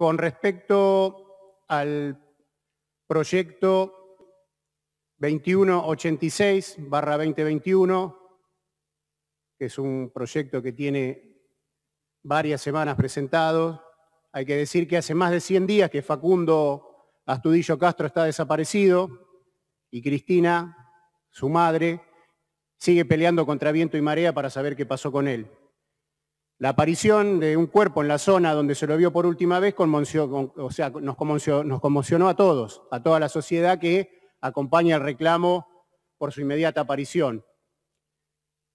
Con respecto al proyecto 2186-2021, que es un proyecto que tiene varias semanas presentado, hay que decir que hace más de 100 días que Facundo Astudillo Castro está desaparecido y Cristina, su madre, sigue peleando contra viento y marea para saber qué pasó con él. La aparición de un cuerpo en la zona donde se lo vio por última vez o sea, nos, nos conmocionó a todos, a toda la sociedad que acompaña el reclamo por su inmediata aparición.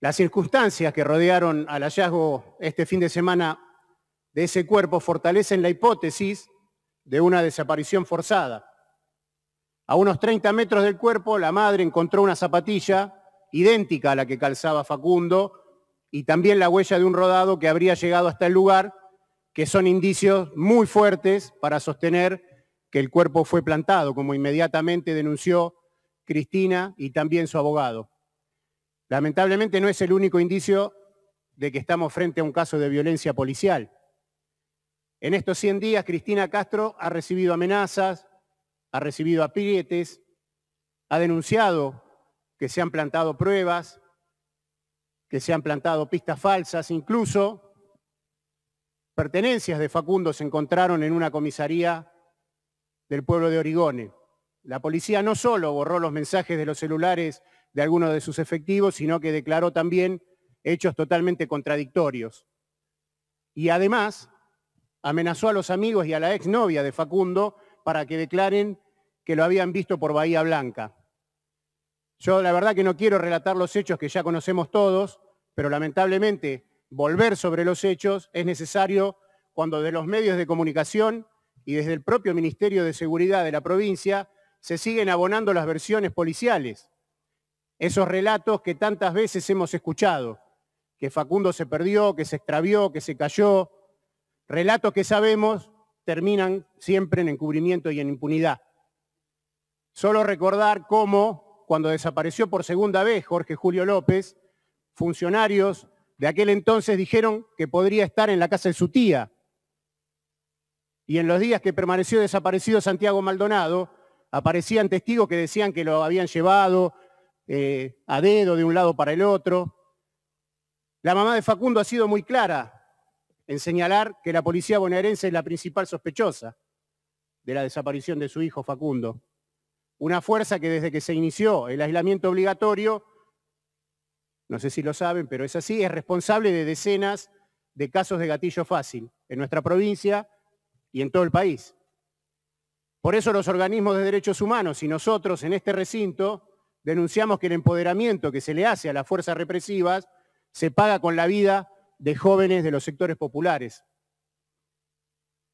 Las circunstancias que rodearon al hallazgo este fin de semana de ese cuerpo fortalecen la hipótesis de una desaparición forzada. A unos 30 metros del cuerpo, la madre encontró una zapatilla idéntica a la que calzaba Facundo y también la huella de un rodado que habría llegado hasta el lugar, que son indicios muy fuertes para sostener que el cuerpo fue plantado, como inmediatamente denunció Cristina y también su abogado. Lamentablemente no es el único indicio de que estamos frente a un caso de violencia policial. En estos 100 días, Cristina Castro ha recibido amenazas, ha recibido aprietes, ha denunciado que se han plantado pruebas, que se han plantado pistas falsas, incluso pertenencias de Facundo se encontraron en una comisaría del pueblo de Origone. La policía no solo borró los mensajes de los celulares de algunos de sus efectivos, sino que declaró también hechos totalmente contradictorios. Y además amenazó a los amigos y a la exnovia de Facundo para que declaren que lo habían visto por Bahía Blanca. Yo la verdad que no quiero relatar los hechos que ya conocemos todos, pero lamentablemente volver sobre los hechos es necesario cuando de los medios de comunicación y desde el propio Ministerio de Seguridad de la provincia se siguen abonando las versiones policiales. Esos relatos que tantas veces hemos escuchado, que Facundo se perdió, que se extravió, que se cayó, relatos que sabemos terminan siempre en encubrimiento y en impunidad. Solo recordar cómo cuando desapareció por segunda vez Jorge Julio López, funcionarios de aquel entonces dijeron que podría estar en la casa de su tía. Y en los días que permaneció desaparecido Santiago Maldonado, aparecían testigos que decían que lo habían llevado eh, a dedo de un lado para el otro. La mamá de Facundo ha sido muy clara en señalar que la policía bonaerense es la principal sospechosa de la desaparición de su hijo Facundo. Una fuerza que desde que se inició el aislamiento obligatorio, no sé si lo saben, pero es así, es responsable de decenas de casos de gatillo fácil en nuestra provincia y en todo el país. Por eso los organismos de derechos humanos y nosotros en este recinto denunciamos que el empoderamiento que se le hace a las fuerzas represivas se paga con la vida de jóvenes de los sectores populares.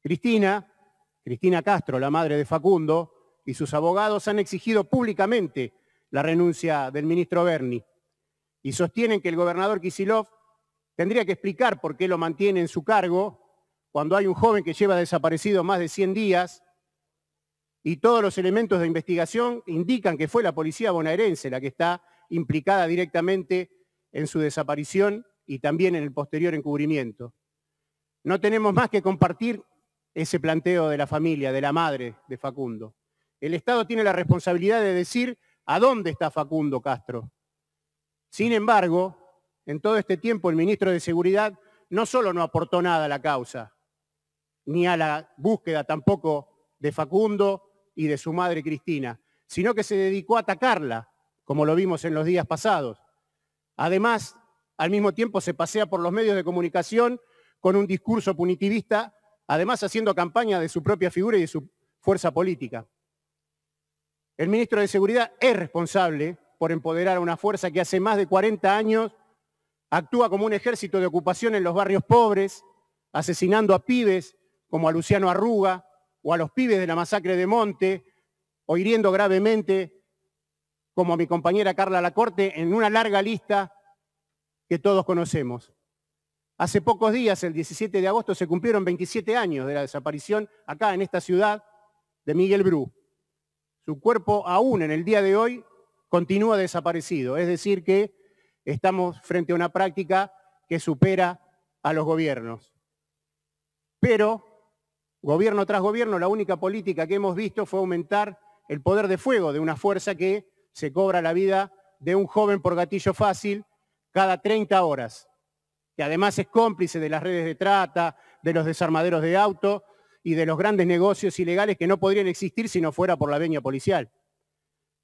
Cristina, Cristina Castro, la madre de Facundo, y sus abogados han exigido públicamente la renuncia del ministro Berni y sostienen que el gobernador Kisilov tendría que explicar por qué lo mantiene en su cargo cuando hay un joven que lleva desaparecido más de 100 días y todos los elementos de investigación indican que fue la policía bonaerense la que está implicada directamente en su desaparición y también en el posterior encubrimiento. No tenemos más que compartir ese planteo de la familia, de la madre de Facundo. El Estado tiene la responsabilidad de decir a dónde está Facundo Castro. Sin embargo, en todo este tiempo el ministro de Seguridad no solo no aportó nada a la causa, ni a la búsqueda tampoco de Facundo y de su madre Cristina, sino que se dedicó a atacarla, como lo vimos en los días pasados. Además, al mismo tiempo se pasea por los medios de comunicación con un discurso punitivista, además haciendo campaña de su propia figura y de su fuerza política. El ministro de Seguridad es responsable por empoderar a una fuerza que hace más de 40 años actúa como un ejército de ocupación en los barrios pobres, asesinando a pibes como a Luciano Arruga o a los pibes de la masacre de Monte, o hiriendo gravemente como a mi compañera Carla Lacorte en una larga lista que todos conocemos. Hace pocos días, el 17 de agosto, se cumplieron 27 años de la desaparición acá en esta ciudad de Miguel Bru. Su cuerpo aún en el día de hoy continúa desaparecido, es decir que estamos frente a una práctica que supera a los gobiernos. Pero, gobierno tras gobierno, la única política que hemos visto fue aumentar el poder de fuego de una fuerza que se cobra la vida de un joven por gatillo fácil cada 30 horas, que además es cómplice de las redes de trata, de los desarmaderos de auto y de los grandes negocios ilegales que no podrían existir si no fuera por la veña policial.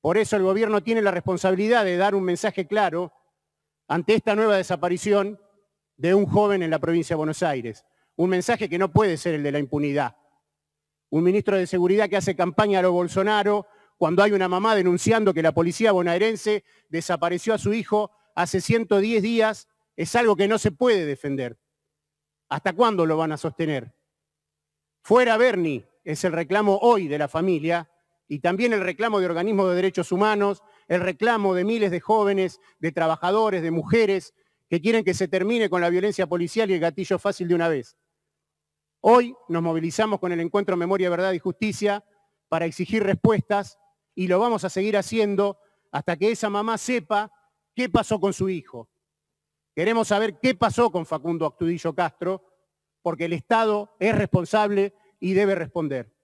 Por eso el gobierno tiene la responsabilidad de dar un mensaje claro ante esta nueva desaparición de un joven en la provincia de Buenos Aires. Un mensaje que no puede ser el de la impunidad. Un ministro de Seguridad que hace campaña a lo Bolsonaro cuando hay una mamá denunciando que la policía bonaerense desapareció a su hijo hace 110 días, es algo que no se puede defender. ¿Hasta cuándo lo van a sostener? Fuera Berni es el reclamo hoy de la familia y también el reclamo de organismos de derechos humanos, el reclamo de miles de jóvenes, de trabajadores, de mujeres que quieren que se termine con la violencia policial y el gatillo fácil de una vez. Hoy nos movilizamos con el encuentro Memoria, Verdad y Justicia para exigir respuestas y lo vamos a seguir haciendo hasta que esa mamá sepa qué pasó con su hijo. Queremos saber qué pasó con Facundo Actudillo Castro porque el Estado es responsable y debe responder.